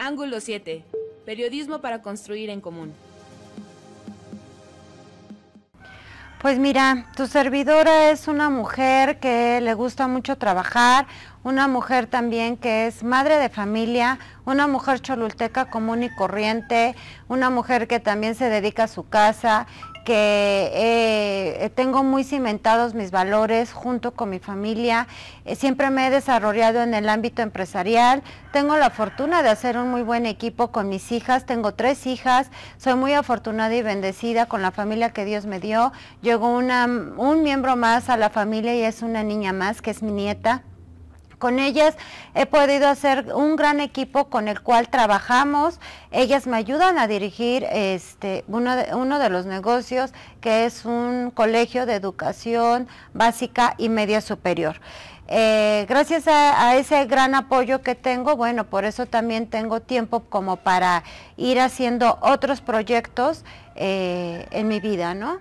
Ángulo 7. Periodismo para construir en común. Pues mira, tu servidora es una mujer que le gusta mucho trabajar, una mujer también que es madre de familia, una mujer cholulteca común y corriente, una mujer que también se dedica a su casa que eh, tengo muy cimentados mis valores junto con mi familia, eh, siempre me he desarrollado en el ámbito empresarial, tengo la fortuna de hacer un muy buen equipo con mis hijas, tengo tres hijas, soy muy afortunada y bendecida con la familia que Dios me dio, llegó una, un miembro más a la familia y es una niña más que es mi nieta. Con ellas he podido hacer un gran equipo con el cual trabajamos. Ellas me ayudan a dirigir este, uno, de, los negocios que es un colegio de educación básica y media superior. Eh, gracias a, ese gran apoyo que tengo, bueno, por eso también tengo tiempo como para ir haciendo otros proyectos eh, en mi vida, ¿no?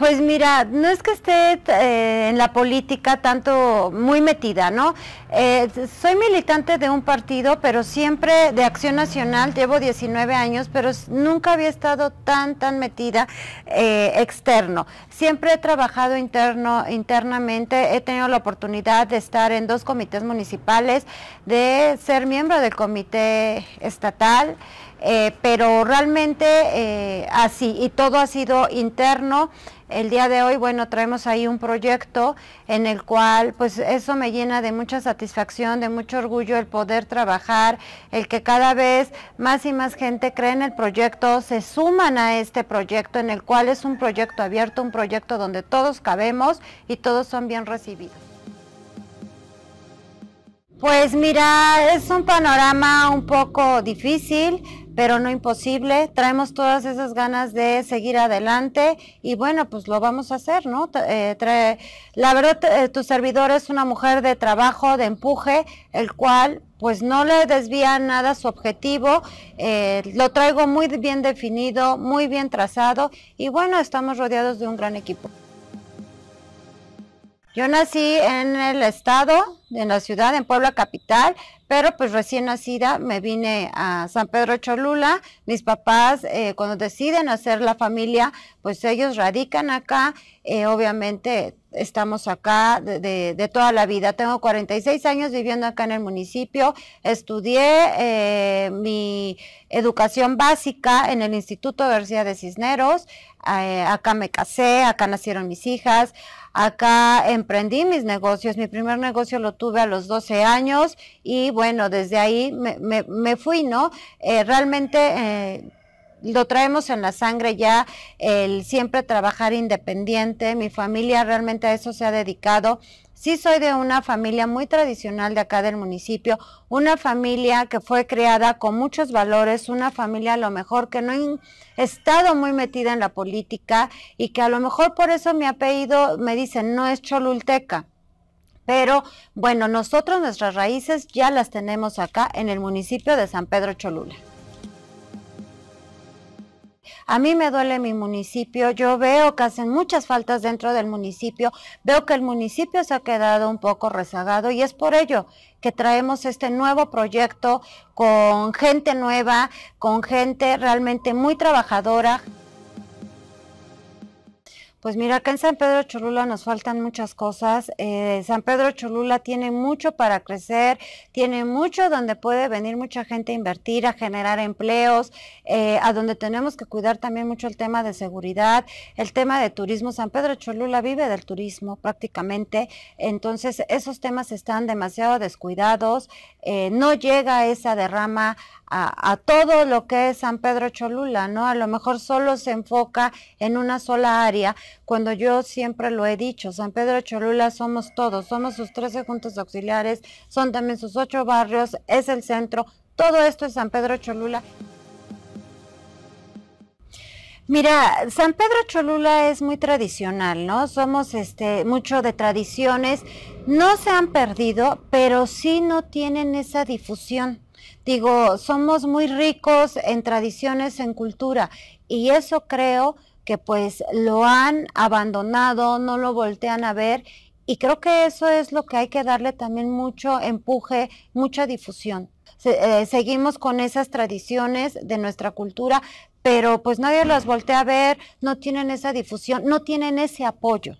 Pues mira, no es que esté eh, en la política tanto muy metida, ¿no? Eh, soy militante de un partido, pero siempre de Acción Nacional, llevo 19 años, pero nunca había estado tan, tan metida eh, externo. Siempre he trabajado interno, internamente, he tenido la oportunidad de estar en dos comités municipales, de ser miembro del comité estatal. Eh, pero realmente eh, así, y todo ha sido interno. El día de hoy, bueno, traemos ahí un proyecto en el cual, pues eso me llena de mucha satisfacción, de mucho orgullo el poder trabajar, el que cada vez más y más gente cree en el proyecto, se suman a este proyecto en el cual es un proyecto abierto, un proyecto donde todos cabemos y todos son bien recibidos. Pues mira, es un panorama un poco difícil, pero no imposible. Traemos todas esas ganas de seguir adelante y bueno, pues lo vamos a hacer, ¿no? Eh, la verdad, eh, tu servidor es una mujer de trabajo, de empuje, el cual pues no le desvía nada su objetivo, eh, lo traigo muy bien definido, muy bien trazado y bueno, estamos rodeados de un gran equipo. Yo nací en el estado en la ciudad, en Puebla Capital, pero pues recién nacida me vine a San Pedro Cholula. Mis papás eh, cuando deciden hacer la familia, pues ellos radican acá. Eh, obviamente estamos acá de, toda la vida. Tengo 46 años viviendo acá en el municipio. Estudié eh, mi educación básica en el Instituto García de Cisneros. acá me casé, acá nacieron mis hijas, acá emprendí mis negocios. Mi primer negocio lo tuve a los 12 años y bueno, desde ahí me, fui, ¿no? Eh, realmente... Eh, lo traemos en la sangre ya, el siempre trabajar independiente, mi familia realmente a eso se ha dedicado. Sí soy de una familia muy tradicional de acá del municipio, una familia que fue creada con muchos valores, una familia a lo mejor que no he estado muy metida en la política y que a lo mejor por eso mi apellido me dicen no es cholulteca pero bueno, nosotros nuestras raíces ya las tenemos acá en el municipio de San Pedro Cholula. A mí me duele mi municipio, yo veo que hacen muchas faltas dentro del municipio, veo que el municipio se ha quedado un poco rezagado y es por ello que traemos este nuevo proyecto con gente nueva, con gente realmente muy trabajadora. Pues mira, acá en San Pedro Cholula nos faltan muchas cosas. Eh, San Pedro Cholula tiene mucho para crecer, tiene mucho donde puede venir mucha gente a invertir, a generar empleos, eh, a donde tenemos que cuidar también mucho el tema de seguridad, el tema de turismo. San Pedro Cholula vive del turismo prácticamente, entonces esos temas están demasiado descuidados, eh, no llega esa derrama a, todo lo que es San Pedro Cholula, ¿no? A lo mejor solo se enfoca en una sola área, cuando yo siempre lo he dicho, San Pedro Cholula somos todos, somos sus 13 Juntos auxiliares, son también sus ocho barrios, es el centro, todo esto es San Pedro Cholula. Mira, San Pedro Cholula es muy tradicional, ¿no? Somos este mucho de tradiciones, no se han perdido, pero sí no tienen esa difusión. Digo, somos muy ricos en tradiciones, en cultura, y eso creo que pues lo han abandonado, no lo voltean a ver, y creo que eso es lo que hay que darle también mucho empuje, mucha difusión. Eh, seguimos con esas tradiciones de nuestra cultura, pero pues nadie las voltea a ver, no tienen esa difusión, no tienen ese apoyo.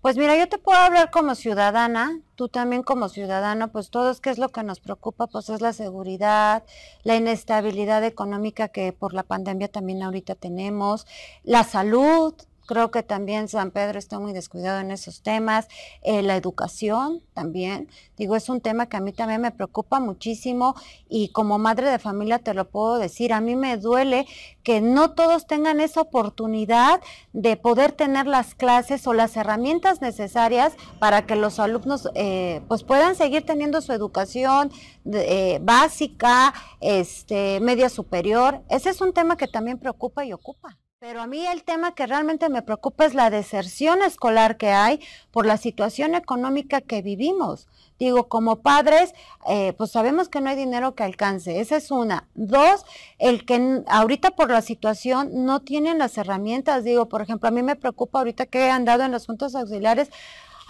Pues mira, yo te puedo hablar como ciudadana, tú también como ciudadano, pues todos, ¿qué es lo que nos preocupa? Pues es la seguridad, la inestabilidad económica que por la pandemia también ahorita tenemos, la salud, Creo que también San Pedro está muy descuidado en esos temas. Eh, la educación también. Digo, es un tema que a mí también me preocupa muchísimo y como madre de familia te lo puedo decir. A mí me duele que no todos tengan esa oportunidad de poder tener las clases o las herramientas necesarias para que los alumnos eh, pues puedan seguir teniendo su educación eh, básica, este, media superior. Ese es un tema que también preocupa y ocupa. Pero a mí el tema que realmente me preocupa es la deserción escolar que hay por la situación económica que vivimos. Digo, como padres, eh, pues sabemos que no hay dinero que alcance. Esa es una. Dos, el que ahorita por la situación no tienen las herramientas. Digo, por ejemplo, a mí me preocupa ahorita que he andado en los puntos auxiliares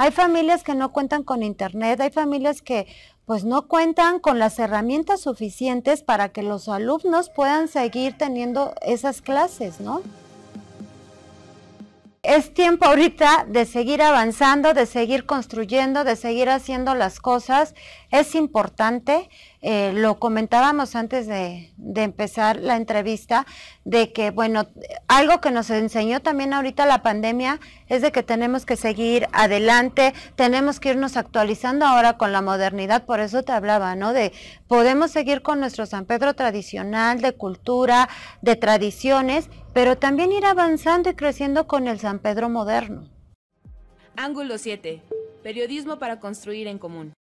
hay familias que no cuentan con internet, hay familias que pues no cuentan con las herramientas suficientes para que los alumnos puedan seguir teniendo esas clases, ¿no? Es tiempo ahorita de seguir avanzando, de seguir construyendo, de seguir haciendo las cosas. Es importante. Eh, lo comentábamos antes de, de, empezar la entrevista, de que, bueno, algo que nos enseñó también ahorita la pandemia es de que tenemos que seguir adelante, tenemos que irnos actualizando ahora con la modernidad, por eso te hablaba, ¿no? De podemos seguir con nuestro San Pedro tradicional, de cultura, de tradiciones, pero también ir avanzando y creciendo con el San Pedro moderno. Ángulo 7. Periodismo para construir en común.